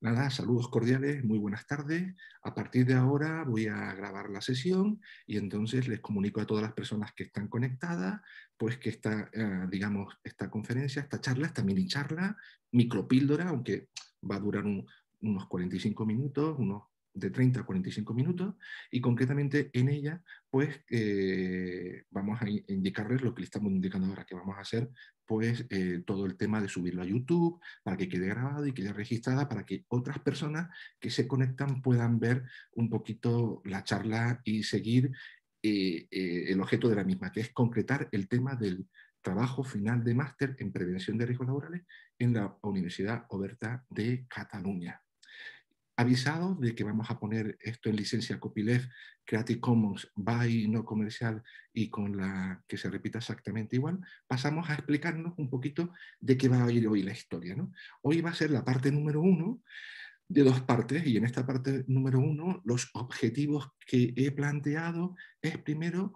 Nada, saludos cordiales, muy buenas tardes. A partir de ahora voy a grabar la sesión y entonces les comunico a todas las personas que están conectadas, pues que esta, eh, digamos, esta conferencia, esta charla, esta mini charla, micropíldora, aunque va a durar unos 45 minutos, unos de 30 a 45 minutos y concretamente en ella pues eh, vamos a indicarles lo que le estamos indicando ahora que vamos a hacer pues eh, todo el tema de subirlo a YouTube para que quede grabado y quede registrada para que otras personas que se conectan puedan ver un poquito la charla y seguir eh, el objeto de la misma que es concretar el tema del trabajo final de máster en prevención de riesgos laborales en la Universidad Oberta de Cataluña avisado de que vamos a poner esto en licencia copyleft Creative Commons by no comercial y con la que se repita exactamente igual, pasamos a explicarnos un poquito de qué va a ir hoy la historia. ¿no? Hoy va a ser la parte número uno de dos partes y en esta parte número uno los objetivos que he planteado es primero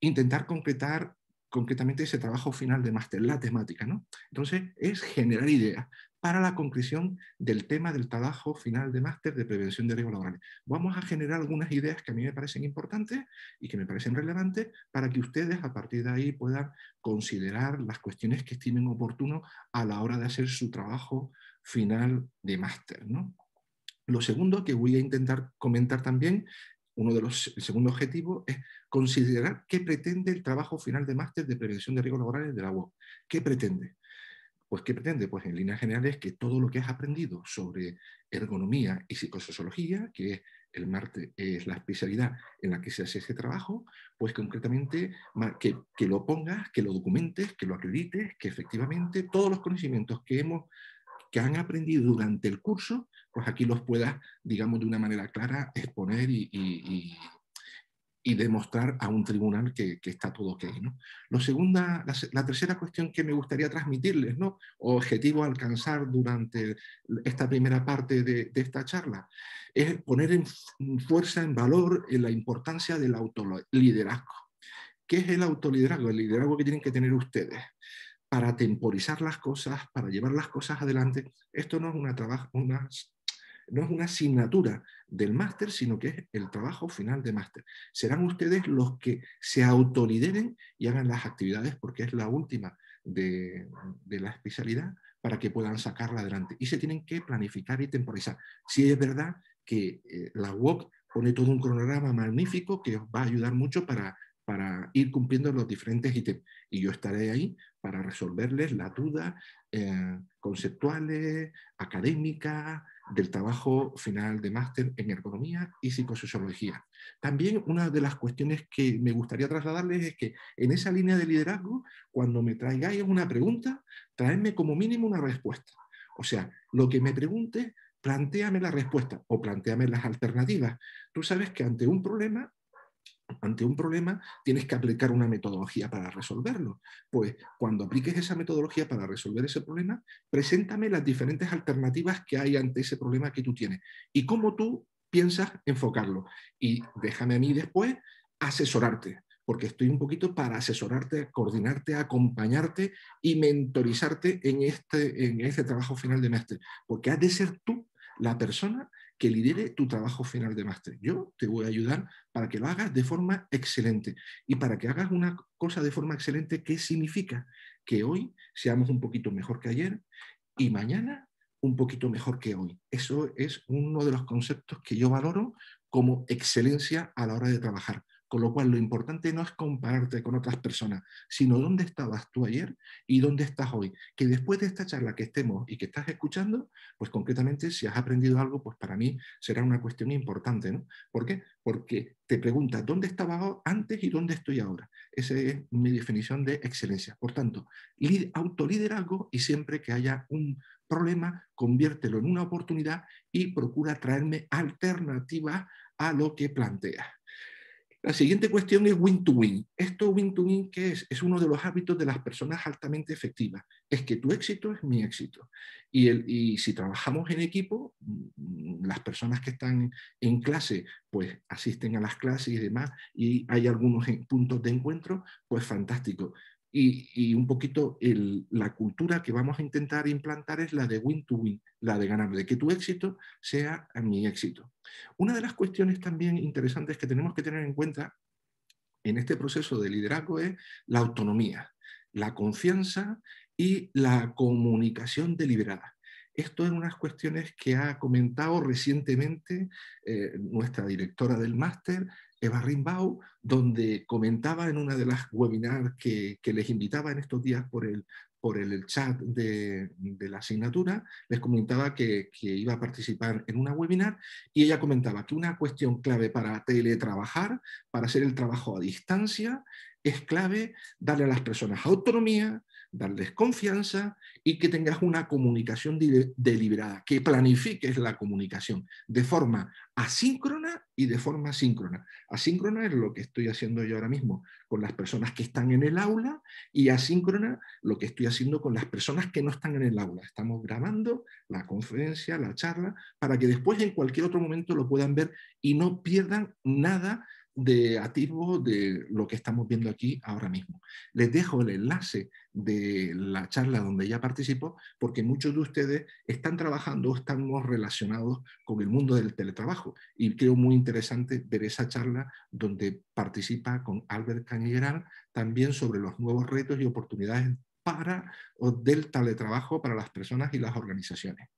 intentar concretar concretamente ese trabajo final de máster, la temática. ¿no? Entonces, es generar ideas para la concreción del tema del trabajo final de máster de prevención de riesgos laborales. Vamos a generar algunas ideas que a mí me parecen importantes y que me parecen relevantes para que ustedes a partir de ahí puedan considerar las cuestiones que estimen oportuno a la hora de hacer su trabajo final de máster. ¿no? Lo segundo que voy a intentar comentar también uno de los, el segundo objetivo es considerar qué pretende el trabajo final de máster de prevención de riesgos laborales de la UOC. ¿Qué pretende? Pues, ¿qué pretende? Pues, en líneas generales, que todo lo que has aprendido sobre ergonomía y psicosociología, que es, el Marte, es la especialidad en la que se hace ese trabajo, pues concretamente que, que lo pongas, que lo documentes, que lo acredites, que efectivamente todos los conocimientos que hemos que han aprendido durante el curso, pues aquí los puedas, digamos, de una manera clara exponer y, y demostrar a un tribunal que, está todo ok. ¿no? Lo segunda, la, tercera cuestión que me gustaría transmitirles, ¿no? objetivo alcanzar durante esta primera parte de, esta charla, es poner en fuerza, en valor, en eh, la importancia del autoliderazgo. ¿Qué es el autoliderazgo? El liderazgo que tienen que tener ustedes para temporizar las cosas, para llevar las cosas adelante. Esto no es una, una no es una asignatura del máster, sino que es el trabajo final de máster. Serán ustedes los que se autolideren y hagan las actividades porque es la última de, la especialidad para que puedan sacarla adelante. Y se tienen que planificar y temporizar. Si es verdad que eh, la UOC pone todo un cronograma magnífico que os va a ayudar mucho para para ir cumpliendo los diferentes ítems. Y yo estaré ahí para resolverles las dudas eh, conceptuales, académicas, del trabajo final de máster en ergonomía y psicosociología. También una de las cuestiones que me gustaría trasladarles es que en esa línea de liderazgo, cuando me traigáis una pregunta, traedme como mínimo una respuesta. O sea, lo que me pregunte, planteame la respuesta o planteame las alternativas. Tú sabes que ante un problema ante un problema tienes que aplicar una metodología para resolverlo. Pues cuando apliques esa metodología para resolver ese problema, preséntame las diferentes alternativas que hay ante ese problema que tú tienes y cómo tú piensas enfocarlo. Y déjame a mí después asesorarte, porque estoy un poquito para asesorarte, coordinarte, acompañarte y mentorizarte en este, en este trabajo final de máster, porque has de ser tú la persona que lidere tu trabajo final de máster. Yo te voy a ayudar para que lo hagas de forma excelente y para que hagas una cosa de forma excelente que significa que hoy seamos un poquito mejor que ayer y mañana un poquito mejor que hoy. Eso es uno de los conceptos que yo valoro como excelencia a la hora de trabajar. Con lo cual, lo importante no es compararte con otras personas, sino dónde estabas tú ayer y dónde estás hoy. Que después de esta charla que estemos y que estás escuchando, pues concretamente si has aprendido algo, pues para mí será una cuestión importante, ¿no? ¿Por qué? Porque te pregunta dónde estaba antes y dónde estoy ahora. Esa es mi definición de excelencia. Por tanto, algo y siempre que haya un problema, conviértelo en una oportunidad y procura traerme alternativas a lo que planteas. La siguiente cuestión es win-to-win. -win. to win esto win-to-win -win, qué es? Es uno de los hábitos de las personas altamente efectivas. Es que tu éxito es mi éxito. Y, el, y si trabajamos en equipo, mm, las personas que están en clase, pues asisten a las clases y demás, y hay algunos puntos de encuentro, pues fantástico y, un poquito la cultura que vamos a intentar implantar es la de win-to-win, la de ganar, de que tu éxito sea mi éxito. Una de las cuestiones también interesantes que tenemos que tener en cuenta en este proceso de liderazgo es la autonomía, la confianza y la comunicación deliberada. Esto es unas cuestiones que ha comentado recientemente eh, nuestra directora del máster, Eva Rimbau, donde comentaba en una de las webinars que, les invitaba en estos días por el, por el chat de, la asignatura, les comentaba que, que, iba a participar en una webinar y ella comentaba que una cuestión clave para teletrabajar, para hacer el trabajo a distancia, es clave darle a las personas autonomía, darles confianza y que tengas una comunicación deliberada, que planifiques la comunicación de forma asíncrona y de forma síncrona. Asíncrona es lo que estoy haciendo yo ahora mismo con las personas que están en el aula y asíncrona lo que estoy haciendo con las personas que no están en el aula. Estamos grabando la conferencia, la charla, para que después en cualquier otro momento lo puedan ver y no pierdan nada de atisbo de lo que estamos viendo aquí ahora mismo. Les dejo el enlace de la charla donde ya participó, porque muchos de ustedes están trabajando o estamos relacionados con el mundo del teletrabajo. Y creo muy interesante ver esa charla donde participa con Albert Cañeral también sobre los nuevos retos y oportunidades para o del teletrabajo para las personas y las organizaciones.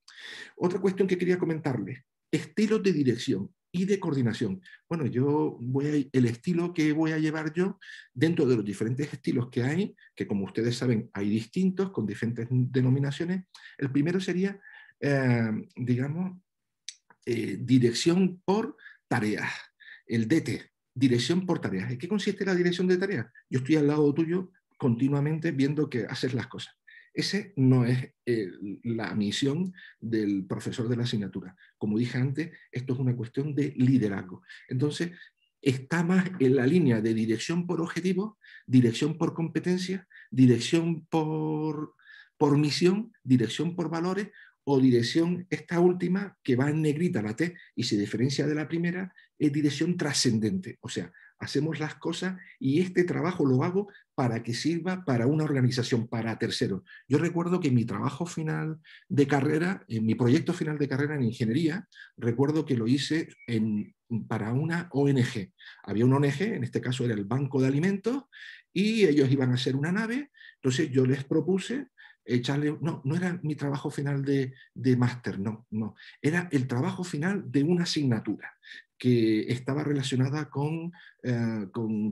Otra cuestión que quería comentarles, estilos de dirección y de coordinación. Bueno, yo voy a, el estilo que voy a llevar yo dentro de los diferentes estilos que hay, que como ustedes saben hay distintos con diferentes denominaciones. El primero sería, eh, digamos, eh, dirección por tareas, el DT, dirección por tareas. ¿En qué consiste la dirección de tareas? Yo estoy al lado tuyo continuamente viendo que haces las cosas. Esa no es eh, la misión del profesor de la asignatura. Como dije antes, esto es una cuestión de liderazgo. Entonces, está más en la línea de dirección por objetivo, dirección por competencia, dirección por, por misión, dirección por valores o dirección, esta última, que va en negrita la T y se diferencia de la primera, es dirección trascendente, o sea, hacemos las cosas y este trabajo lo hago para que sirva para una organización, para terceros. Yo recuerdo que mi trabajo final de carrera, en eh, mi proyecto final de carrera en ingeniería, recuerdo que lo hice para una ONG. Había una ONG, en este caso era el Banco de Alimentos, y ellos iban a hacer una nave, entonces yo les propuse echarle, no, no era mi trabajo final de, de máster, no, no, era el trabajo final de una asignatura que estaba relacionada con, eh,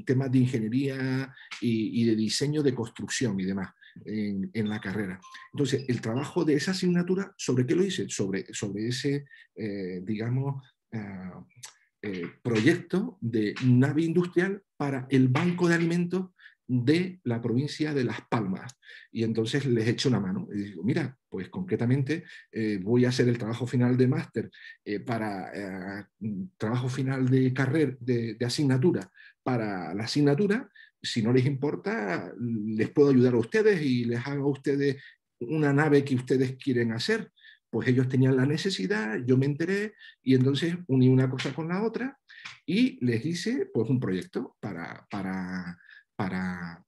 temas de ingeniería y, de diseño de construcción y demás en, la carrera. Entonces, el trabajo de esa asignatura, ¿sobre qué lo hice? Sobre, sobre ese, eh, digamos, ah, eh, proyecto de nave industrial para el banco de alimentos de la provincia de Las Palmas. Y entonces les echo una mano y digo, mira, pues concretamente eh, voy a hacer el trabajo final de máster eh, para eh, mm, trabajo final de carrera, de, asignatura, para la asignatura. Si no les importa, les puedo ayudar a ustedes y les hago a ustedes una nave que ustedes quieren hacer. Pues ellos tenían la necesidad, yo me enteré y entonces uní una cosa con la otra y les hice pues un proyecto para, para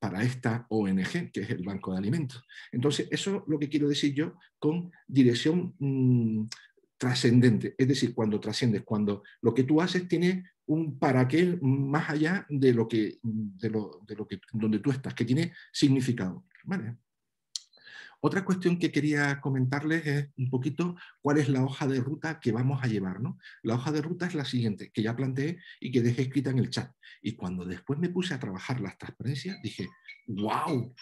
para, esta ONG, que es el Banco de Alimentos. Entonces, eso es lo que quiero decir yo con dirección mm, trascendente, es decir, cuando trasciendes, cuando lo que tú haces tiene un para qué más allá de lo que, de lo, de lo que donde tú estás, que tiene significado. Otra cuestión que quería comentarles es un poquito cuál es la hoja de ruta que vamos a llevar. ¿no? La hoja de ruta es la siguiente, que ya planteé y que dejé escrita en el chat. Y cuando después me puse a trabajar las transparencias, dije, wow,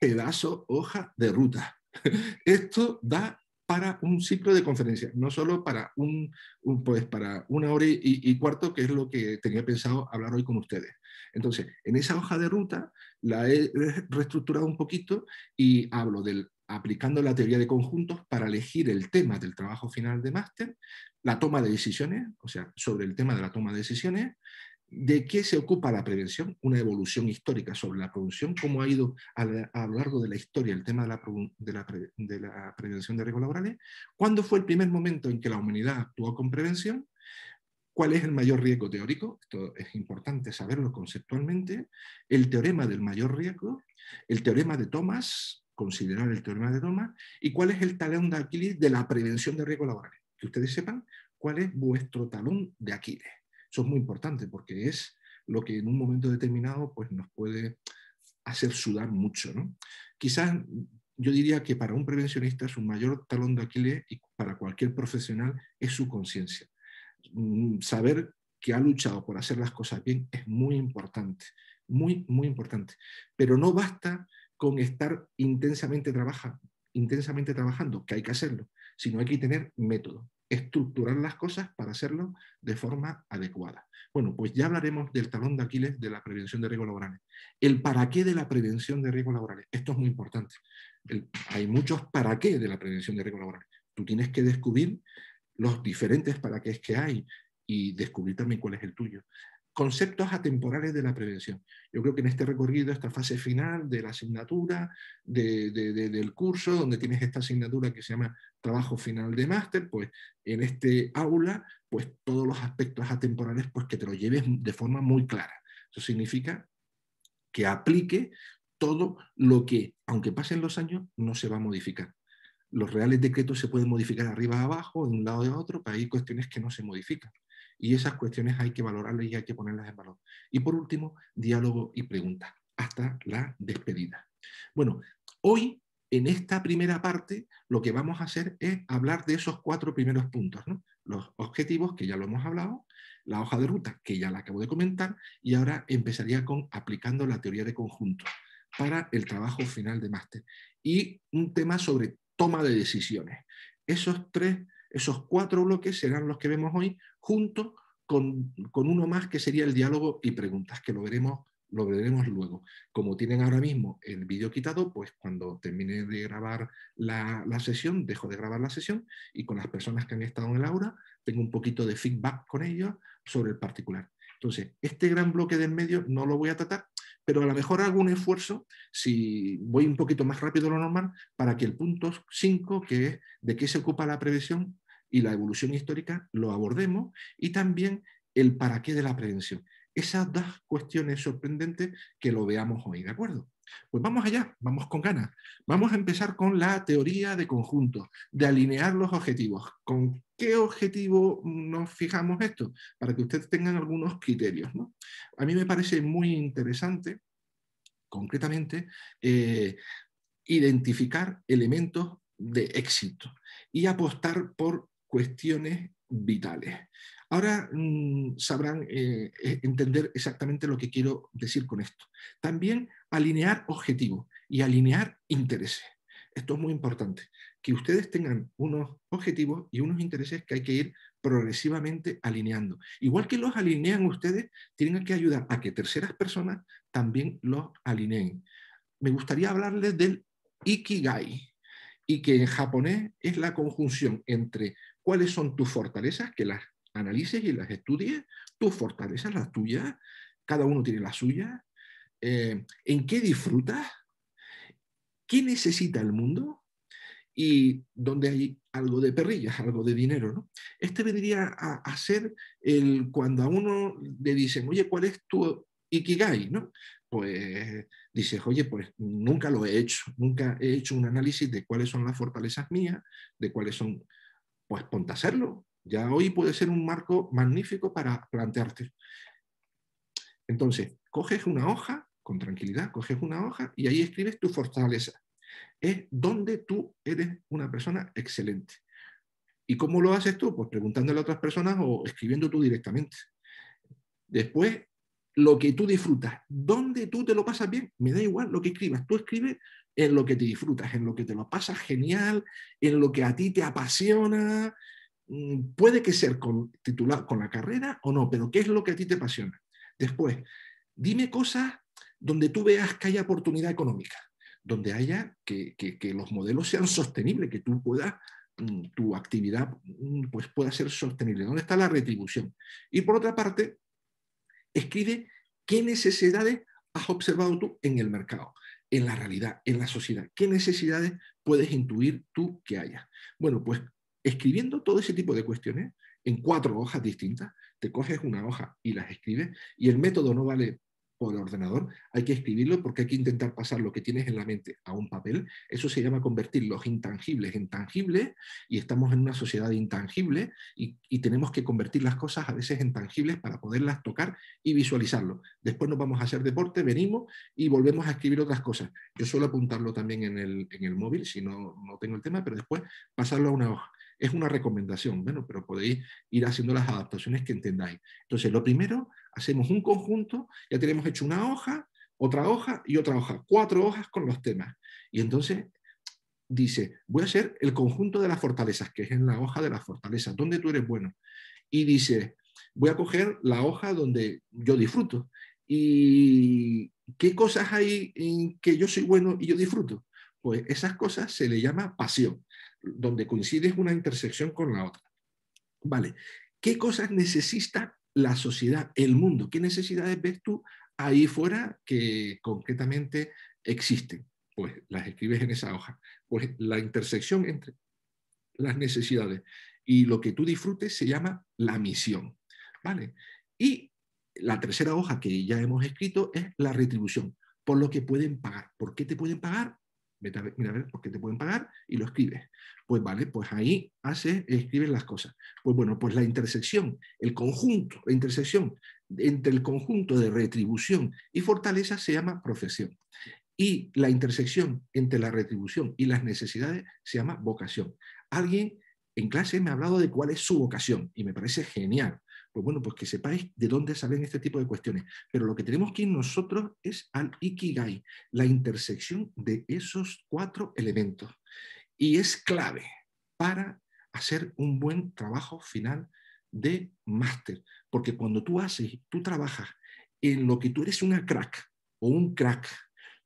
pedazo hoja de ruta. Esto da para un ciclo de conferencias, no solo para, pues para una hora y, cuarto, que es lo que tenía pensado hablar hoy con ustedes. Entonces, en esa hoja de ruta la he reestructurado un poquito y hablo del aplicando la teoría de conjuntos para elegir el tema del trabajo final de máster, la toma de decisiones, o sea, sobre el tema de la toma de decisiones, de qué se ocupa la prevención, una evolución histórica sobre la producción, cómo ha ido a, lo largo de la historia el tema de la, de la, prevención de riesgos laborales, cuándo fue el primer momento en que la humanidad actuó con prevención, cuál es el mayor riesgo teórico, esto es importante saberlo conceptualmente, el teorema del mayor riesgo, el teorema de Thomas, considerar el teorema de toma y cuál es el talón de Aquiles de la prevención de riesgos laborales. Que ustedes sepan cuál es vuestro talón de Aquiles. Eso es muy importante porque es lo que en un momento determinado pues, nos puede hacer sudar mucho. ¿no? Quizás yo diría que para un prevencionista su mayor talón de Aquiles y para cualquier profesional es su conciencia. Mm, saber que ha luchado por hacer las cosas bien es muy importante, muy, muy importante. Pero no basta con estar intensamente, intensamente trabajando, que hay que hacerlo, sino hay que tener método, estructurar las cosas para hacerlo de forma adecuada. Bueno, pues ya hablaremos del talón de Aquiles de la prevención de riesgos laborales. El para qué de la prevención de riesgos laborales. Esto es muy importante. hay muchos para qué de la prevención de riesgos laborales. Tú tienes que descubrir los diferentes para qué es que hay y descubrir también cuál es el tuyo conceptos atemporales de la prevención. Yo creo que en este recorrido, esta fase final de la asignatura, del curso, donde tienes esta asignatura que se llama trabajo final de máster, pues en este aula, pues todos los aspectos atemporales, pues que te lo lleves de forma muy clara. Eso significa que aplique todo lo que, aunque pasen los años, no se va a modificar los reales decretos se pueden modificar arriba abajo, de un lado y a otro, pero hay cuestiones que no se modifican. Y esas cuestiones hay que valorarlas y hay que ponerlas en valor. Y por último, diálogo y preguntas, hasta la despedida. Bueno, hoy, en esta primera parte, lo que vamos a hacer es hablar de esos cuatro primeros puntos, Los objetivos, que ya lo hemos hablado, la hoja de ruta, que ya la acabo de comentar, y ahora empezaría con aplicando la teoría de conjunto para el trabajo final de máster. Y un tema sobre toma de decisiones. Esos tres, esos cuatro bloques serán los que vemos hoy, junto con, uno más que sería el diálogo y preguntas, que lo veremos, lo veremos luego. Como tienen ahora mismo el vídeo quitado, pues cuando termine de grabar la, sesión, dejo de grabar la sesión y con las personas que han estado en el aula, tengo un poquito de feedback con ellos sobre el particular. Entonces, este gran bloque del medio no lo voy a tratar pero a lo mejor hago un esfuerzo, si voy un poquito más rápido de lo normal, para que el punto 5, que es de qué se ocupa la prevención y la evolución histórica, lo abordemos, y también el para qué de la prevención. Esas dos cuestiones sorprendentes que lo veamos hoy, ¿de acuerdo? Pues vamos allá, vamos con ganas. Vamos a empezar con la teoría de conjunto, de alinear los objetivos. Con qué objetivo nos fijamos esto, para que ustedes tengan algunos criterios. A mí me parece muy interesante, concretamente, eh, identificar elementos de éxito y apostar por cuestiones vitales. Ahora mm, sabrán eh, e, entender exactamente lo que quiero decir con esto. También alinear objetivos y alinear intereses. Esto es muy importante que ustedes tengan unos objetivos y unos intereses que hay que ir progresivamente alineando. Igual que los alinean ustedes, tienen que ayudar a que terceras personas también los alineen. Me gustaría hablarles del Ikigai, y que en japonés es la conjunción entre cuáles son tus fortalezas, que las analices y las estudies, tus fortalezas, las tuyas, cada uno tiene la suya, eh, en qué disfrutas, qué necesita el mundo y donde hay algo de perrillas, algo de dinero. ¿no? Este vendría a, ser el, cuando a uno le dicen, oye, ¿cuál es tu ikigai? ¿no? Pues dices, oye, pues nunca lo he hecho, nunca he hecho un análisis de cuáles son las fortalezas mías, de cuáles son, pues ponte a hacerlo. Ya hoy puede ser un marco magnífico para plantearte. Entonces, coges una hoja, con tranquilidad, coges una hoja y ahí escribes tu fortaleza es dónde tú eres una persona excelente. ¿Y cómo lo haces tú? Pues preguntándole a otras personas o escribiendo tú directamente. Después, lo que tú disfrutas, dónde tú te lo pasas bien, me da igual lo que escribas, tú escribes en lo que te disfrutas, en lo que te lo pasas genial, en lo que a ti te apasiona. Mm, puede que sea con, titular con la carrera o no, pero ¿qué es lo que a ti te apasiona? Después, dime cosas donde tú veas que hay oportunidad económica donde haya que, los modelos sean sostenibles, que tú puedas, mm, tu actividad mm, pues pueda ser sostenible. ¿Dónde está la retribución? Y por otra parte, escribe qué necesidades has observado tú en el mercado, en la realidad, en la sociedad. ¿Qué necesidades puedes intuir tú que haya? Bueno, pues escribiendo todo ese tipo de cuestiones en cuatro hojas distintas, te coges una hoja y las escribes, y el método no vale por el ordenador, hay que escribirlo porque hay que intentar pasar lo que tienes en la mente a un papel. Eso se llama convertir los intangibles en tangibles y estamos en una sociedad intangible y, tenemos que convertir las cosas a veces en tangibles para poderlas tocar y visualizarlo. Después nos vamos a hacer deporte, venimos y volvemos a escribir otras cosas. Yo suelo apuntarlo también en el, en el móvil si no, no tengo el tema, pero después pasarlo a una hoja es una recomendación, bueno, pero podéis ir haciendo las adaptaciones que entendáis. Entonces, lo primero, hacemos un conjunto, ya tenemos hecho una hoja, otra hoja y otra hoja, cuatro hojas con los temas. Y entonces dice, voy a hacer el conjunto de las fortalezas, que es en la hoja de las fortalezas, donde tú eres bueno. Y dice, voy a coger la hoja donde yo disfruto. ¿Y qué cosas hay en que yo soy bueno y yo disfruto? Pues esas cosas se le llama pasión donde coincide una intersección con la otra. Vale, ¿qué cosas necesita la sociedad, el mundo? ¿Qué necesidades ves tú ahí fuera que concretamente existen? Pues las escribes en esa hoja. Pues la intersección entre las necesidades y lo que tú disfrutes se llama la misión. Vale, y la tercera hoja que ya hemos escrito es la retribución, por lo que pueden pagar. ¿Por qué te pueden pagar? mira a ver por qué te pueden pagar y lo escribes. Pues vale, pues ahí hace escribes las cosas. Pues bueno, pues la intersección, el conjunto, la intersección entre el conjunto de retribución y fortaleza se llama profesión. Y la intersección entre la retribución y las necesidades se llama vocación. Alguien en clase me ha hablado de cuál es su vocación y me parece genial pues bueno, pues que sepáis de dónde salen este tipo de cuestiones. Pero lo que tenemos que nosotros es al Ikigai, la intersección de esos cuatro elementos. Y es clave para hacer un buen trabajo final de máster. Porque cuando tú haces, tú trabajas en lo que tú eres una crack o un crack,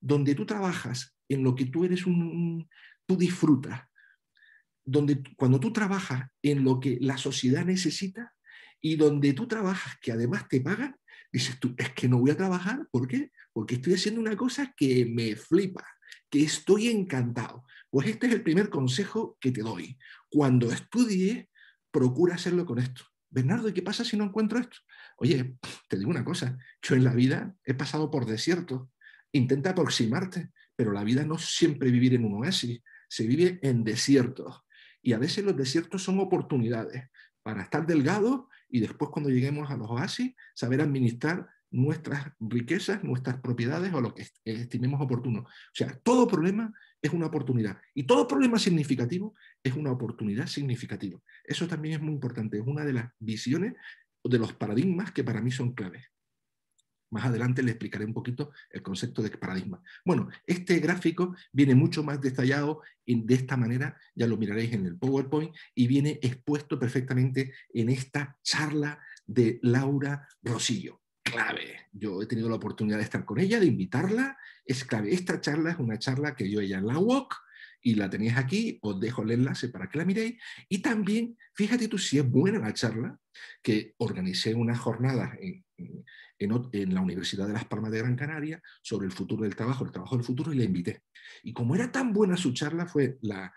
donde tú trabajas en lo que tú eres un, un tú disfrutas, donde cuando tú trabajas en lo que la sociedad necesita, y donde tú trabajas, que además te pagan, dices tú, es que no voy a trabajar, ¿por qué? Porque estoy haciendo una cosa que me flipa, que estoy encantado. Pues este es el primer consejo que te doy. Cuando estudies, procura hacerlo con esto. Bernardo, ¿y qué pasa si no encuentro esto? Oye, te digo una cosa, yo en la vida he pasado por desiertos, intenta aproximarte, pero la vida no siempre vivir en un oasis, se vive en desiertos. Y a veces los desiertos son oportunidades para estar delgado y después cuando lleguemos a los oasis, saber administrar nuestras riquezas, nuestras propiedades o lo que estimemos oportuno. O sea, todo problema es una oportunidad y todo problema significativo es una oportunidad significativa. Eso también es muy importante, es una de las visiones, de los paradigmas que para mí son claves. Más adelante les explicaré un poquito el concepto de paradigma. Bueno, este gráfico viene mucho más detallado en, de esta manera, ya lo miraréis en el PowerPoint, y viene expuesto perfectamente en esta charla de Laura Rosillo clave. Yo he tenido la oportunidad de estar con ella, de invitarla. Es clave. Esta charla es una charla que yo ella en la UOC y la tenéis aquí. Os dejo el enlace para que la miréis. Y también, fíjate tú si es buena la charla, que organicé una jornada... en, en, la Universidad de Las Palmas de Gran Canaria sobre el futuro del trabajo, el trabajo del futuro, y la invité. Y como era tan buena su charla, fue la,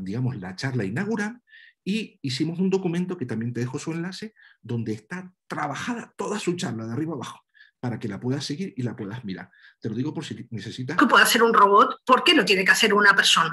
digamos, la charla inaugural y hicimos un documento que también te dejo su enlace, donde está trabajada toda su charla, de arriba abajo para que la puedas seguir y la puedas mirar. Te lo digo por si necesitas... ¿Que puede hacer un robot? ¿Por qué lo tiene que hacer una persona?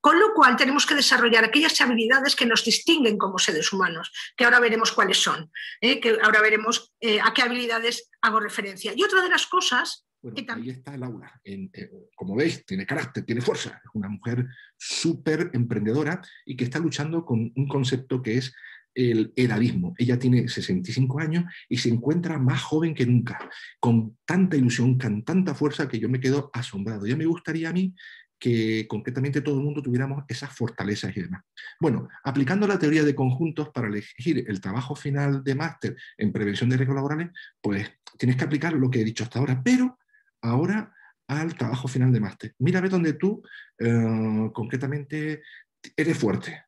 Con lo cual tenemos que desarrollar aquellas habilidades que nos distinguen como seres humanos, que ahora veremos cuáles son, ¿eh? que ahora veremos eh, a qué habilidades hago referencia. Y otra de las cosas... que ahí está Laura. Eh, como veis, tiene carácter, tiene fuerza. Es una mujer súper emprendedora y que está luchando con un concepto que es el edadismo. Ella tiene 65 años y se encuentra más joven que nunca, con tanta ilusión, con tanta fuerza que yo me quedo asombrado. Ya me gustaría a mí que concretamente todo el mundo tuviéramos esas fortalezas y demás. Bueno, aplicando la teoría de conjuntos para elegir el trabajo final de máster en prevención de riesgos laborales, pues tienes que aplicar lo que he dicho hasta ahora, pero ahora al trabajo final de máster. Mira ve dónde tú eh, concretamente eres fuerte,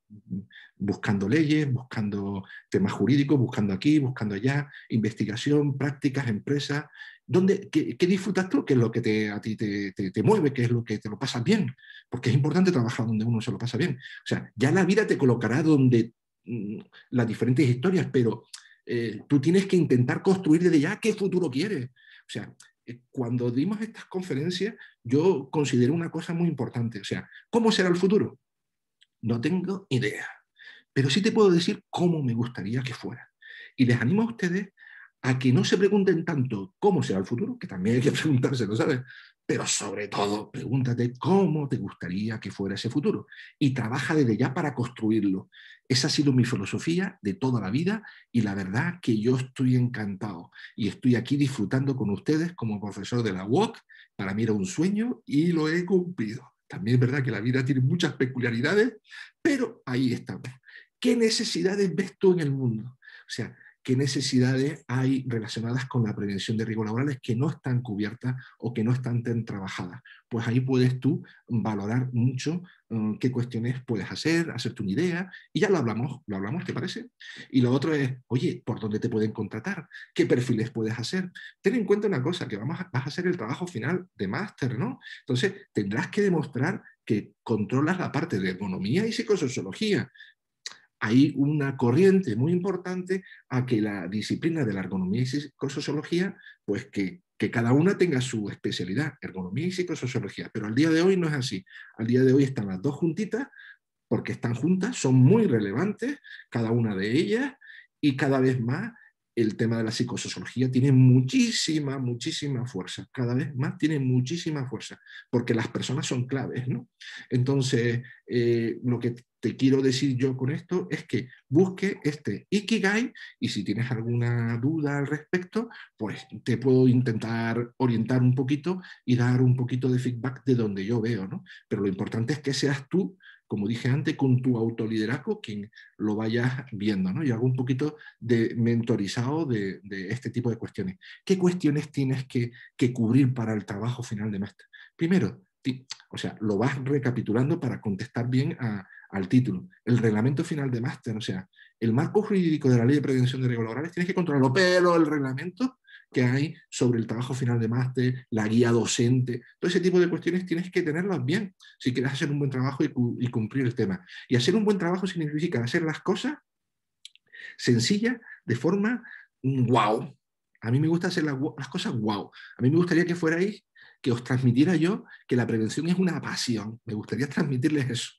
buscando leyes, buscando temas jurídicos, buscando aquí, buscando allá, investigación, prácticas, empresas, dónde, qué, disfrutas tú, qué es lo que te, a ti te, te, mueve, qué es lo que te lo pasas bien, porque es importante trabajar donde uno se lo pasa bien. O sea, ya la vida te colocará donde mm, las diferentes historias, pero eh, tú tienes que intentar construir desde ya qué futuro quieres. O sea, eh, cuando dimos estas conferencias, yo considero una cosa muy importante, o sea, ¿cómo será el futuro? No tengo idea, pero sí te puedo decir cómo me gustaría que fuera. Y les animo a ustedes a que no se pregunten tanto cómo será el futuro, que también hay que preguntarse no ¿sabes? Pero sobre todo, pregúntate cómo te gustaría que fuera ese futuro y trabaja desde ya para construirlo. Esa ha sido mi filosofía de toda la vida y la verdad que yo estoy encantado y estoy aquí disfrutando con ustedes como profesor de la UOC. Para mí era un sueño y lo he cumplido. También es verdad que la vida tiene muchas peculiaridades, pero ahí estamos. ¿Qué necesidades ves tú en el mundo? O sea, qué necesidades hay relacionadas con la prevención de riesgos laborales que no están cubiertas o que no están tan trabajadas. Pues ahí puedes tú valorar mucho mm, qué cuestiones puedes hacer, hacerte una idea, y ya lo hablamos, lo hablamos, ¿te parece? Y lo otro es, oye, ¿por dónde te pueden contratar? ¿Qué perfiles puedes hacer? Ten en cuenta una cosa, que vamos a, vas a hacer el trabajo final de máster, ¿no? Entonces, tendrás que demostrar que controlas la parte de economía y psicosociología, hay una corriente muy importante a que la disciplina de la ergonomía y psicosociología, pues que, cada una tenga su especialidad, ergonomía y psicosociología. Pero al día de hoy no es así. Al día de hoy están las dos juntitas, porque están juntas, son muy relevantes, cada una de ellas, y cada vez más el tema de la psicosociología tiene muchísima, muchísima fuerza, cada vez más tiene muchísima fuerza, porque las personas son claves, ¿no? Entonces, eh, lo que te quiero decir yo con esto es que busque este Ikigai y si tienes alguna duda al respecto, pues te puedo intentar orientar un poquito y dar un poquito de feedback de donde yo veo, ¿no? Pero lo importante es que seas tú como dije antes, con tu autoliderazgo, quien lo vayas viendo, ¿no? Yo hago un poquito de mentorizado de, este tipo de cuestiones. ¿Qué cuestiones tienes que, cubrir para el trabajo final de máster? Primero, o sea, lo vas recapitulando para contestar bien al título. El reglamento final de máster, o sea, el marco jurídico de la ley de prevención de riesgos laborales, tienes que controlarlo, pero el reglamento que hay sobre el trabajo final de máster, la guía docente, todo ese tipo de cuestiones tienes que tenerlas bien si quieres hacer un buen trabajo y, cumplir el tema. Y hacer un buen trabajo significa hacer las cosas sencillas de forma wow. A mí me gusta hacer las, cosas wow. A mí me gustaría que fuerais que os transmitiera yo que la prevención es una pasión. Me gustaría transmitirles eso,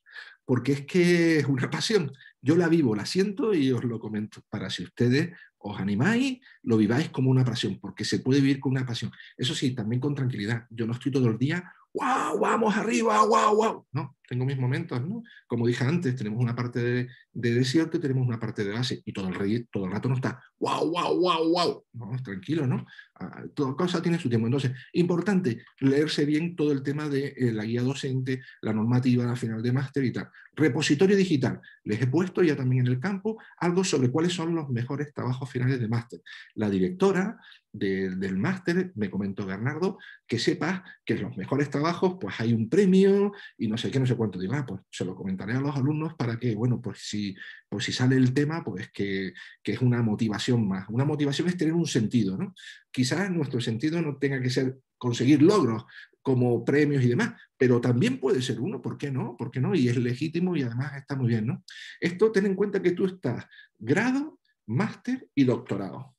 porque es que es una pasión. Yo la vivo, la siento y os lo comento para si ustedes os animáis, lo viváis como una pasión, porque se puede vivir con una pasión. Eso sí, también con tranquilidad. Yo no estoy todo el día, wow, vamos arriba, wow, wow. No, tengo mis momentos, ¿no? Como dije antes, tenemos una parte de, de desierto y tenemos una parte de base, y todo el, todo el rato no está, wow, wow, wow, wow, no, tranquilo, ¿no? Ah, toda cosa tiene su tiempo. Entonces, importante leerse bien todo el tema de eh, la guía docente, la normativa, la final de máster y tal. Repositorio digital, les he puesto ya también en el campo algo sobre cuáles son los mejores trabajos finales de máster. La directora del máster me comentó, Bernardo, que sepas que los mejores trabajos, pues hay un premio y no sé qué, no sé cuánto. Digo, pues se lo comentaré a los alumnos para que, bueno, pues si, pues si sale el tema, pues que, que es una motivación más. Una motivación es tener un sentido, ¿no? Quizás nuestro sentido no tenga que ser conseguir logros como premios y demás, pero también puede ser uno, ¿por qué no? ¿Por qué no? Y es legítimo y además está muy bien, ¿no? Esto ten en cuenta que tú estás grado, máster y doctorado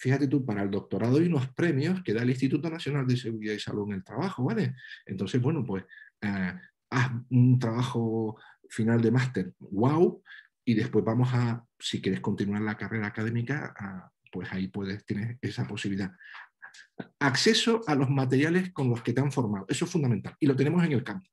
fíjate tú, para el doctorado hay unos premios que da el Instituto Nacional de Seguridad y Salud en el Trabajo, ¿vale? Entonces, bueno, pues eh, haz un trabajo final de máster, wow, y después vamos a, si quieres continuar la carrera académica, pues ahí puedes, tienes esa posibilidad. Acceso a los materiales con los que te han formado, eso es fundamental, y lo tenemos en el campo.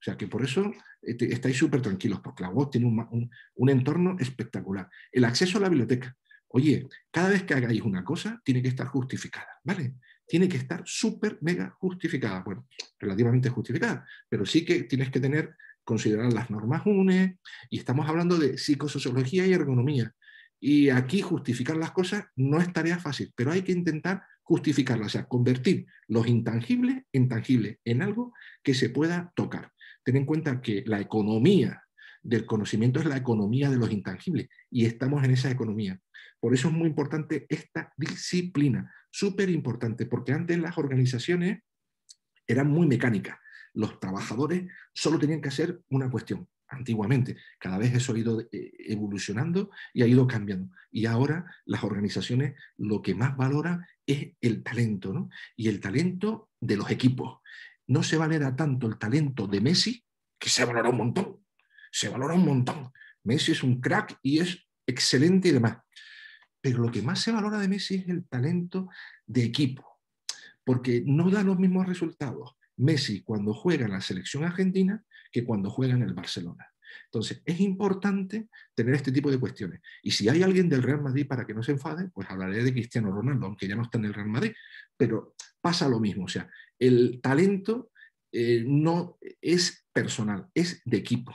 O sea que por eso este, estáis súper tranquilos, porque la voz tiene un, entorno espectacular. El acceso a la biblioteca. Oye, cada vez que hagáis una cosa, tiene que estar justificada, ¿vale? tiene que estar súper mega justificada. Bueno, relativamente justificada, pero sí que tienes que tener, considerar las normas UNE, y estamos hablando de psicosociología y ergonomía. Y aquí justificar las cosas no es tarea fácil, pero hay que intentar justificarlas, o sea, convertir los intangibles en tangibles, en algo que se pueda tocar. Ten en cuenta que la economía del conocimiento es la economía de los intangibles y estamos en esa economía. Por eso es muy importante esta disciplina, súper importante, porque antes las organizaciones eran muy mecánicas. Los trabajadores solo tenían que hacer una cuestión, antiguamente. Cada vez eso ha ido eh, evolucionando y ha ido cambiando. Y ahora las organizaciones lo que más valora es el talento, ¿no? Y el talento de los equipos. No se valora tanto el talento de Messi, que se valora un montón. Se valora un montón. Messi es un crack y es excelente y demás pero lo que más se valora de Messi es el talento de equipo, porque no da los mismos resultados Messi cuando juega en la selección argentina que cuando juega en el Barcelona. Entonces, es importante tener este tipo de cuestiones. Y si hay alguien del Real Madrid para que no se enfade, pues hablaré de Cristiano Ronaldo, aunque ya no está en el Real Madrid, pero pasa lo mismo. O sea, el talento eh, no es personal, es de equipo,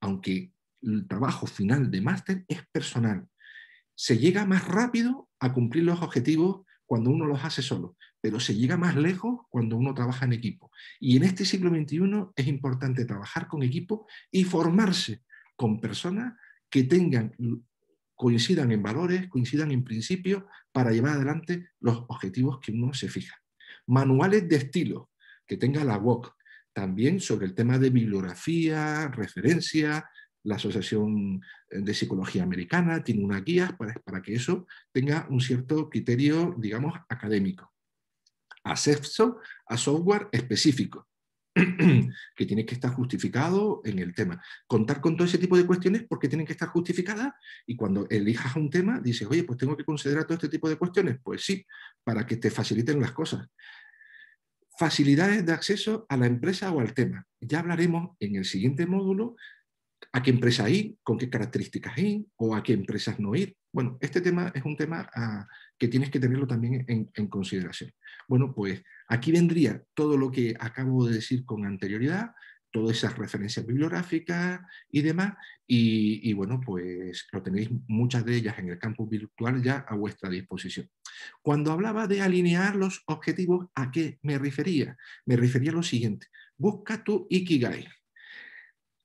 aunque el trabajo final de máster es personal se llega más rápido a cumplir los objetivos cuando uno los hace solo, pero se llega más lejos cuando uno trabaja en equipo. Y en este siglo XXI es importante trabajar con equipo y formarse con personas que tengan, coincidan en valores, coincidan en principios para llevar adelante los objetivos que uno se fija. Manuales de estilo que tenga la WOC, también sobre el tema de bibliografía, referencia, la Asociación eh, de Psicología Americana tiene unas guías para, para que eso tenga un cierto criterio, digamos, académico. Acceso a software específico que tiene que estar justificado en el tema. Contar con todo ese tipo de cuestiones porque tienen que estar justificadas y cuando elijas un tema dices, oye, pues tengo que considerar todo este tipo de cuestiones. Pues sí, para que te faciliten las cosas. Facilidades de acceso a la empresa o al tema. Ya hablaremos en el siguiente módulo a qué empresa ir, con qué características ir o a qué empresas no ir. Bueno, este tema es un tema ah, que tienes que tenerlo también en, consideración. Bueno, pues aquí vendría todo lo que acabo de decir con anterioridad, todas esas referencias bibliográficas y demás, y, y bueno, pues lo tenéis muchas de ellas en el campus virtual ya a vuestra disposición. Cuando hablaba de alinear los objetivos, ¿a qué me refería? Me refería a lo siguiente, busca tu Ikigai,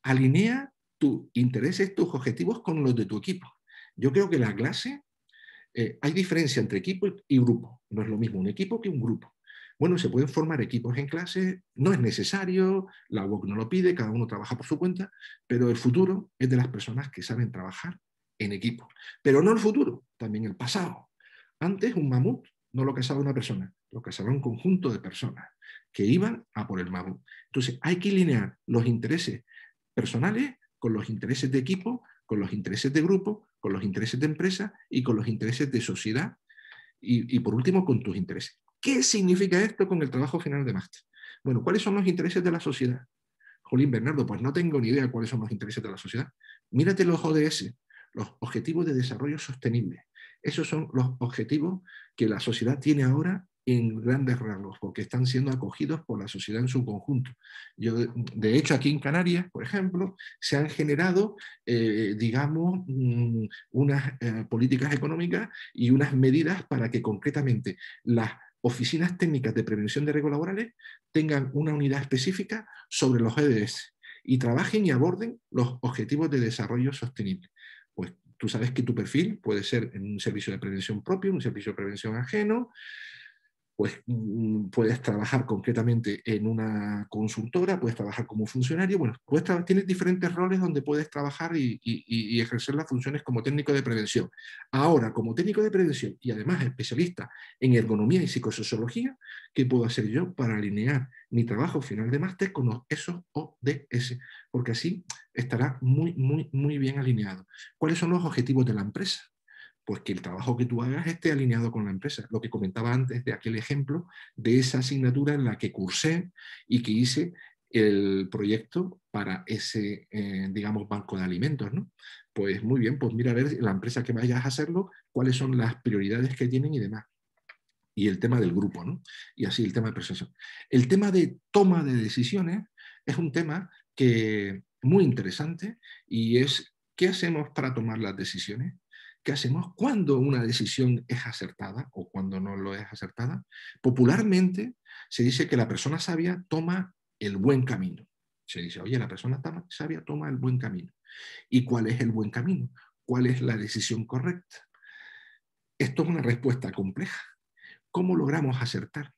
alinea intereses, tus objetivos con los de tu equipo. Yo creo que la clase, eh, hay diferencia entre equipo y grupo. No es lo mismo un equipo que un grupo. Bueno, se pueden formar equipos en clase, no es necesario, la UOC no lo pide, cada uno trabaja por su cuenta, pero el futuro es de las personas que saben trabajar en equipo. Pero no el futuro, también el pasado. Antes un mamut no lo cazaba una persona, lo cazaba un conjunto de personas que iban a por el mamut. Entonces hay que alinear los intereses personales con los intereses de equipo, con los intereses de grupo, con los intereses de empresa y con los intereses de sociedad y, por último con tus intereses. ¿Qué significa esto con el trabajo final de máster? Bueno, ¿cuáles son los intereses de la sociedad? Jolín Bernardo, pues no tengo ni idea cuáles son los intereses de la sociedad. Mírate los ODS, los Objetivos de Desarrollo Sostenible. Esos son los objetivos que la sociedad tiene ahora en grandes rasgos, porque están siendo acogidos por la sociedad en su conjunto. Yo, de hecho, aquí en Canarias, por ejemplo, se han generado, eh, digamos, mm, unas eh, políticas económicas y unas medidas para que concretamente las oficinas técnicas de prevención de riesgos laborales tengan una unidad específica sobre los EDS y trabajen y aborden los objetivos de desarrollo sostenible. Pues tú sabes que tu perfil puede ser en un servicio de prevención propio, un servicio de prevención ajeno, pues mm, puedes trabajar concretamente en una consultora, puedes trabajar como funcionario, bueno, tienes diferentes roles donde puedes trabajar y, ejercer las funciones como técnico de prevención. Ahora, como técnico de prevención y además especialista en ergonomía y psicosociología, ¿qué puedo hacer yo para alinear mi trabajo final de máster con esos ODS? Porque así estará muy, muy, muy bien alineado. ¿Cuáles son los objetivos de la empresa? pues que el trabajo que tú hagas esté alineado con la empresa. Lo que comentaba antes de aquel ejemplo de esa asignatura en la que cursé y que hice el proyecto para ese, eh, digamos, banco de alimentos, ¿no? Pues muy bien, pues mira a ver la empresa que vayas a hacerlo, cuáles son las prioridades que tienen y demás. Y el tema del grupo, ¿no? Y así el tema de presencia. El tema de toma de decisiones es un tema que muy interesante y es ¿qué hacemos para tomar las decisiones? ¿Qué hacemos cuando una decisión es acertada o cuando no lo es acertada. Popularmente se dice que la persona sabia toma el buen camino. Se dice, oye, la persona sabia toma el buen camino. ¿Y cuál es el buen camino? ¿Cuál es la decisión correcta? Esto es una respuesta compleja. ¿Cómo logramos acertar?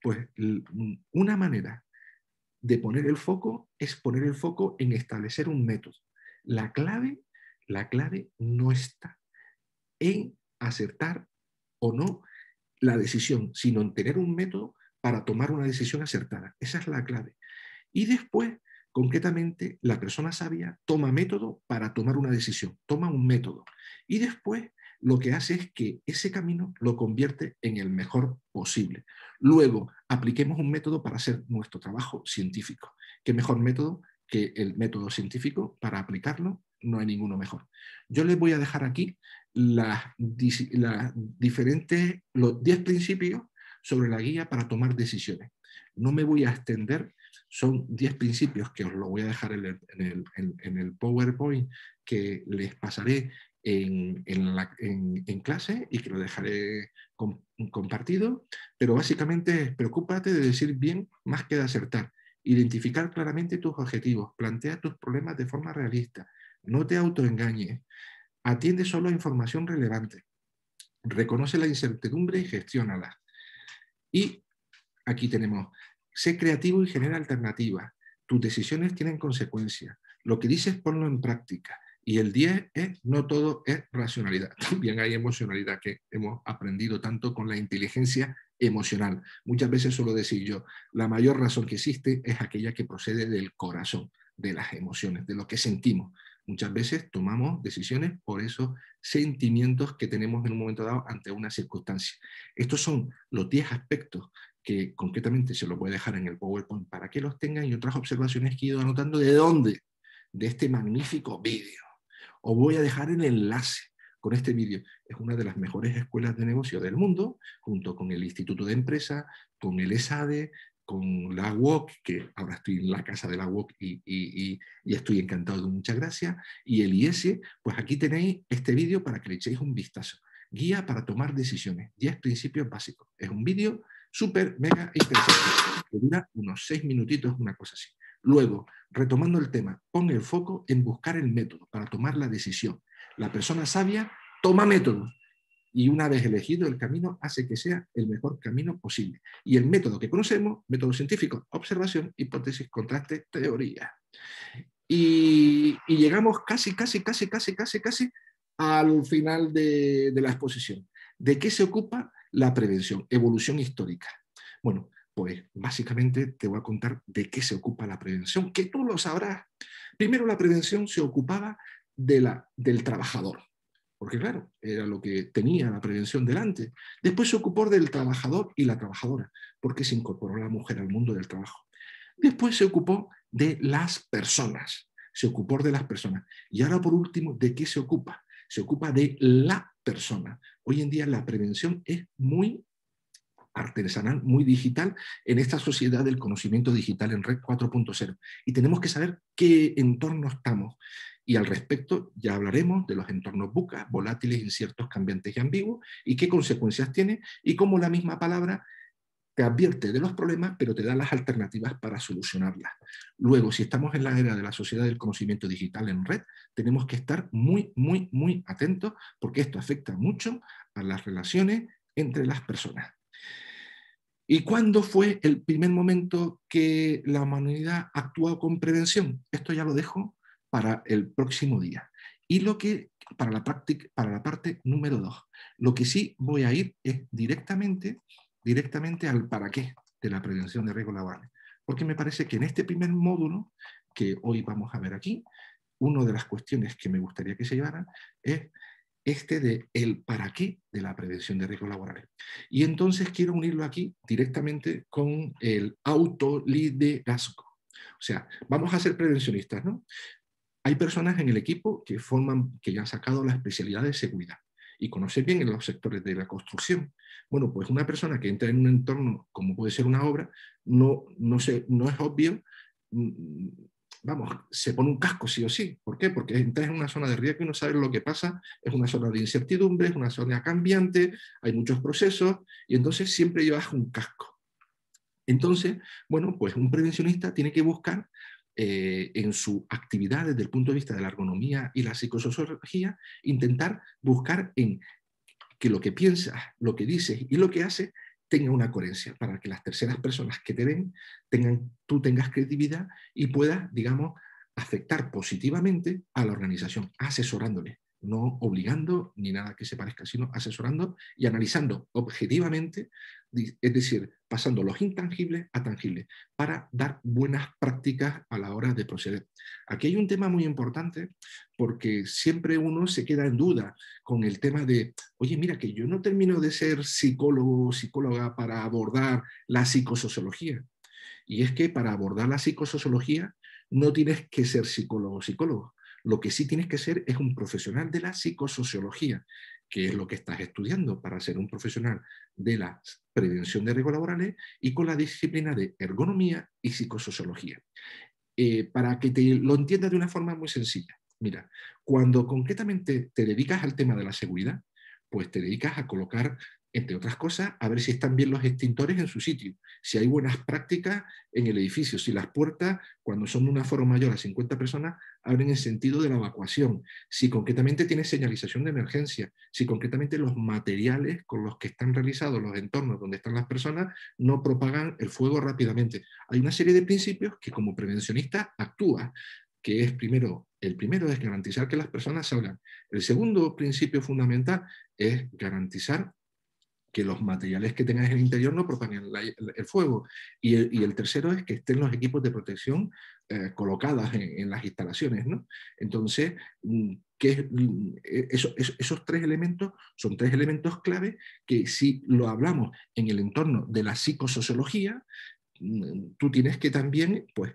Pues mm, una manera de poner el foco es poner el foco en establecer un método. La clave, la clave no está en acertar o no la decisión, sino en tener un método para tomar una decisión acertada. Esa es la clave. Y después, concretamente, la persona sabia toma método para tomar una decisión, toma un método. Y después lo que hace es que ese camino lo convierte en el mejor posible. Luego, apliquemos un método para hacer nuestro trabajo científico. ¿Qué mejor método que el método científico para aplicarlo no hay ninguno mejor. Yo les voy a dejar aquí las, diferentes, los 10 principios sobre la guía para tomar decisiones. No me voy a extender, son 10 principios que os lo voy a dejar en el, PowerPoint que les pasaré en, clase y que lo dejaré compartido, pero básicamente preocúpate de decir bien más que de acertar. Identificar claramente tus objetivos, plantea tus problemas de forma realista, no te autoengañes. Atiende solo a información relevante. Reconoce la incertidumbre y gestiónala. Y aquí tenemos, sé creativo y genera alternativas. Tus decisiones tienen consecuencias. Lo que dices, ponlo en práctica. Y el 10 es, no todo es racionalidad. También hay emocionalidad que hemos aprendido tanto con la inteligencia emocional. Muchas veces suelo decir yo, la mayor razón que existe es aquella que procede del corazón, de las emociones, de lo que sentimos. Muchas veces tomamos decisiones por esos sentimientos que tenemos en un momento dado ante una circunstancia. Estos son los 10 aspectos que concretamente se los voy a dejar en el PowerPoint para que los tengan y otras observaciones que he ido anotando de dónde, de este magnífico vídeo. Os voy a dejar el enlace con este vídeo. Es una de las mejores escuelas de negocio del mundo, junto con el Instituto de Empresa, con el ESADE, con la UOC, que ahora estoy en la casa de la UOC y, estoy encantado, muchas gracias, y el IS, pues aquí tenéis este vídeo para que le echéis un vistazo. Guía para tomar decisiones, 10 principios básicos. Es un vídeo súper, mega interesante, que dura unos 6 minutitos, una cosa así. Luego, retomando el tema, pon el foco en buscar el método para tomar la decisión. La persona sabia toma método y una vez elegido el camino hace que sea el mejor camino posible. Y el método que conocemos, método científico, observación, hipótesis, contraste, teoría. Y, llegamos casi, casi, casi, casi, casi, casi al final de, la exposición. ¿De qué se ocupa la prevención? Evolución histórica. Bueno, pues básicamente te voy a contar de qué se ocupa la prevención, que tú lo sabrás. Primero, la prevención se ocupaba de la, del trabajador porque claro, era lo que tenía la prevención delante. Después se ocupó del trabajador y la trabajadora, porque se incorporó la mujer al mundo del trabajo. Después se ocupó de las personas, se ocupó de las personas. Y ahora por último, ¿de qué se ocupa? Se ocupa de la persona. Hoy en día la prevención es muy artesanal, muy digital, en esta sociedad del conocimiento digital en Red 4.0. Y tenemos que saber qué entorno estamos. Y al respecto ya hablaremos de los entornos bucas, volátiles, inciertos, cambiantes y ambiguos, y qué consecuencias tiene, y cómo la misma palabra te advierte de los problemas, pero te da las alternativas para solucionarlas. Luego, si estamos en la era de la sociedad del conocimiento digital en red, tenemos que estar muy, muy, muy atentos porque esto afecta mucho a las relaciones entre las personas. ¿Y cuándo fue el primer momento que la humanidad actuó con prevención? Esto ya lo dejo para el próximo día. Y lo que, para la, para la parte número dos, lo que sí voy a ir es directamente, directamente al para qué de la prevención de riesgos laborales. Porque me parece que en este primer módulo, que hoy vamos a ver aquí, una de las cuestiones que me gustaría que se llevara es este de el para qué de la prevención de riesgos laborales. Y entonces quiero unirlo aquí directamente con el autoliderazgo. O sea, vamos a ser prevencionistas, ¿no? Hay personas en el equipo que forman, que ya han sacado la especialidad de seguridad y conocen bien los sectores de la construcción. Bueno, pues una persona que entra en un entorno como puede ser una obra, no, no, no es obvio vamos, se pone un casco sí o sí. ¿Por qué? Porque entras en una zona de riesgo y no sabes lo que pasa. Es una zona de incertidumbre, es una zona cambiante, hay muchos procesos y entonces siempre llevas un casco. Entonces, bueno, pues un prevencionista tiene que buscar eh, en su actividad desde el punto de vista de la ergonomía y la psicosociología, intentar buscar en que lo que piensas, lo que dices y lo que haces tenga una coherencia, para que las terceras personas que te ven, tengan, tú tengas creatividad y puedas, digamos, afectar positivamente a la organización, asesorándole, no obligando ni nada que se parezca, sino asesorando y analizando objetivamente es decir, pasando los intangibles a tangibles, para dar buenas prácticas a la hora de proceder. Aquí hay un tema muy importante porque siempre uno se queda en duda con el tema de, oye, mira, que yo no termino de ser psicólogo o psicóloga para abordar la psicosociología. Y es que para abordar la psicosociología no tienes que ser psicólogo o psicólogo. Lo que sí tienes que ser es un profesional de la psicosociología, qué es lo que estás estudiando para ser un profesional de la prevención de riesgos laborales y con la disciplina de ergonomía y psicosociología. Eh, para que te lo entiendas de una forma muy sencilla. Mira, cuando concretamente te dedicas al tema de la seguridad, pues te dedicas a colocar entre otras cosas, a ver si están bien los extintores en su sitio, si hay buenas prácticas en el edificio, si las puertas, cuando son de una forma mayor a 50 personas, abren en sentido de la evacuación, si concretamente tiene señalización de emergencia, si concretamente los materiales con los que están realizados los entornos donde están las personas no propagan el fuego rápidamente. Hay una serie de principios que como prevencionista actúa, que es primero, el primero es garantizar que las personas salgan. El segundo principio fundamental es garantizar los materiales que tengas en el interior no propagan el fuego. Y el, tercero es que estén los equipos de protección eh, colocadas en, las instalaciones. Entonces, mm, mm, esos tres elementos son tres elementos clave que si lo hablamos en el entorno de la psicosociología, mm, tú tienes que también pues,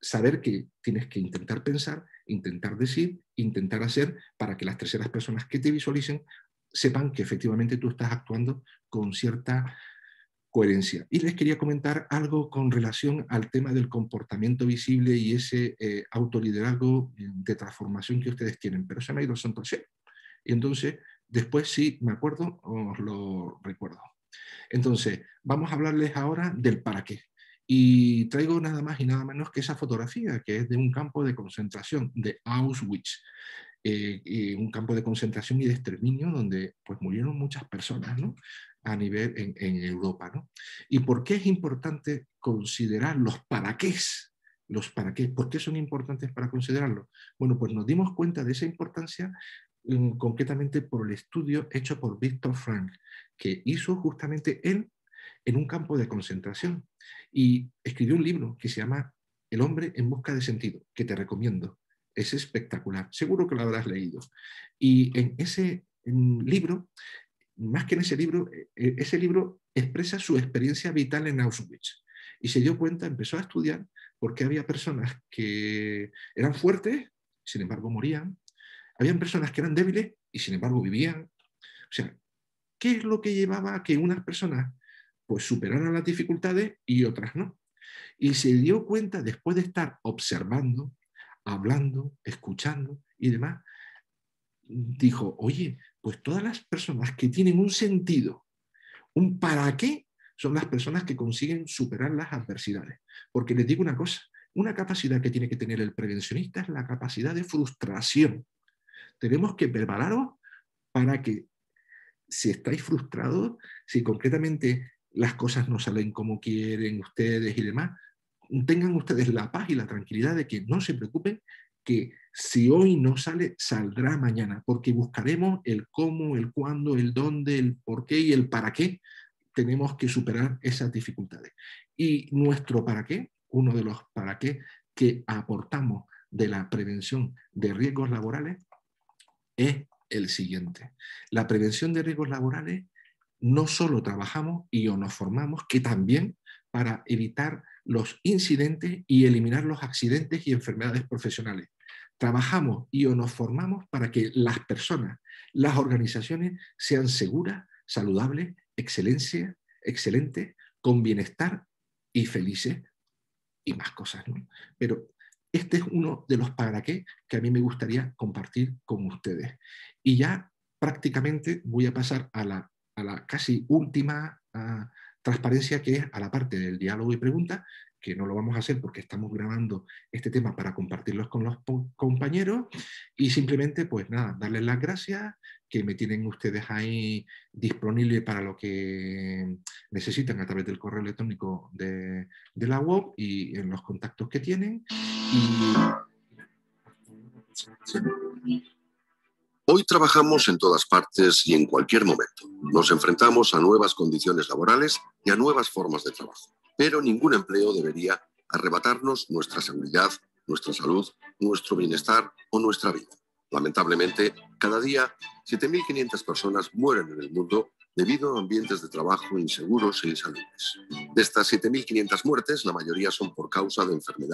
saber que tienes que intentar pensar, intentar decir, intentar hacer para que las terceras personas que te visualicen sepan que efectivamente tú estás actuando con cierta coherencia. Y les quería comentar algo con relación al tema del comportamiento visible y ese eh, autoliderazgo eh, de transformación que ustedes tienen, pero se me ha ido el santo Y entonces, después si me acuerdo, os lo recuerdo. Entonces, vamos a hablarles ahora del para qué. Y traigo nada más y nada menos que esa fotografía, que es de un campo de concentración de Auschwitz. Eh, un campo de concentración y de exterminio donde pues, murieron muchas personas ¿no? a nivel en, Europa. ¿no? ¿Y por qué es importante considerar los para qué? Los para qué, ¿por qué son importantes para considerarlo? Bueno, pues nos dimos cuenta de esa importancia mm, concretamente por el estudio hecho por Viktor Frank, que hizo justamente él en un campo de concentración y escribió un libro que se llama El hombre en busca de sentido, que te recomiendo. Es espectacular. Seguro que lo habrás leído. Y en ese libro, más que en ese libro, eh, eh, ese libro expresa su experiencia vital en Auschwitz. Y se dio cuenta, empezó a estudiar, porque había personas que eran fuertes, sin embargo morían. Habían personas que eran débiles y sin embargo vivían. O sea, ¿qué es lo que llevaba a que unas personas pues superaran las dificultades y otras no? Y se dio cuenta, después de estar observando, hablando, escuchando y demás, dijo, oye, pues todas las personas que tienen un sentido, un para qué, son las personas que consiguen superar las adversidades. Porque les digo una cosa, una capacidad que tiene que tener el prevencionista es la capacidad de frustración. Tenemos que prepararos para que si estáis frustrados, si concretamente las cosas no salen como quieren ustedes y demás, tengan ustedes la paz y la tranquilidad de que no se preocupen, que si hoy no sale, saldrá mañana, porque buscaremos el cómo, el cuándo, el dónde, el por qué y el para qué tenemos que superar esas dificultades. Y nuestro para qué, uno de los para qué que aportamos de la prevención de riesgos laborales es el siguiente. La prevención de riesgos laborales no solo trabajamos y o nos formamos, que también para evitar los incidentes y eliminar los accidentes y enfermedades profesionales. Trabajamos y o nos formamos para que las personas, las organizaciones sean seguras, saludables, excelencia, excelentes, con bienestar y felices y más cosas. Pero este es uno de los para qué que a mí me gustaría compartir con ustedes. Y ya prácticamente voy a pasar a la, a la casi última ah, transparencia que es a la parte del diálogo y preguntas, que no lo vamos a hacer porque estamos grabando este tema para compartirlos con los compañeros y simplemente pues nada, darles las gracias, que me tienen ustedes ahí disponible para lo que necesitan a través del correo electrónico de, la web y en los contactos que tienen. Y... Hoy trabajamos en todas partes y en cualquier momento. Nos enfrentamos a nuevas condiciones laborales y a nuevas formas de trabajo. Pero ningún empleo debería arrebatarnos nuestra seguridad, nuestra salud, nuestro bienestar o nuestra vida. Lamentablemente, cada día 7.500 personas mueren en el mundo debido a ambientes de trabajo inseguros e insalubres. De estas 7.500 muertes, la mayoría son por causa de enfermedades.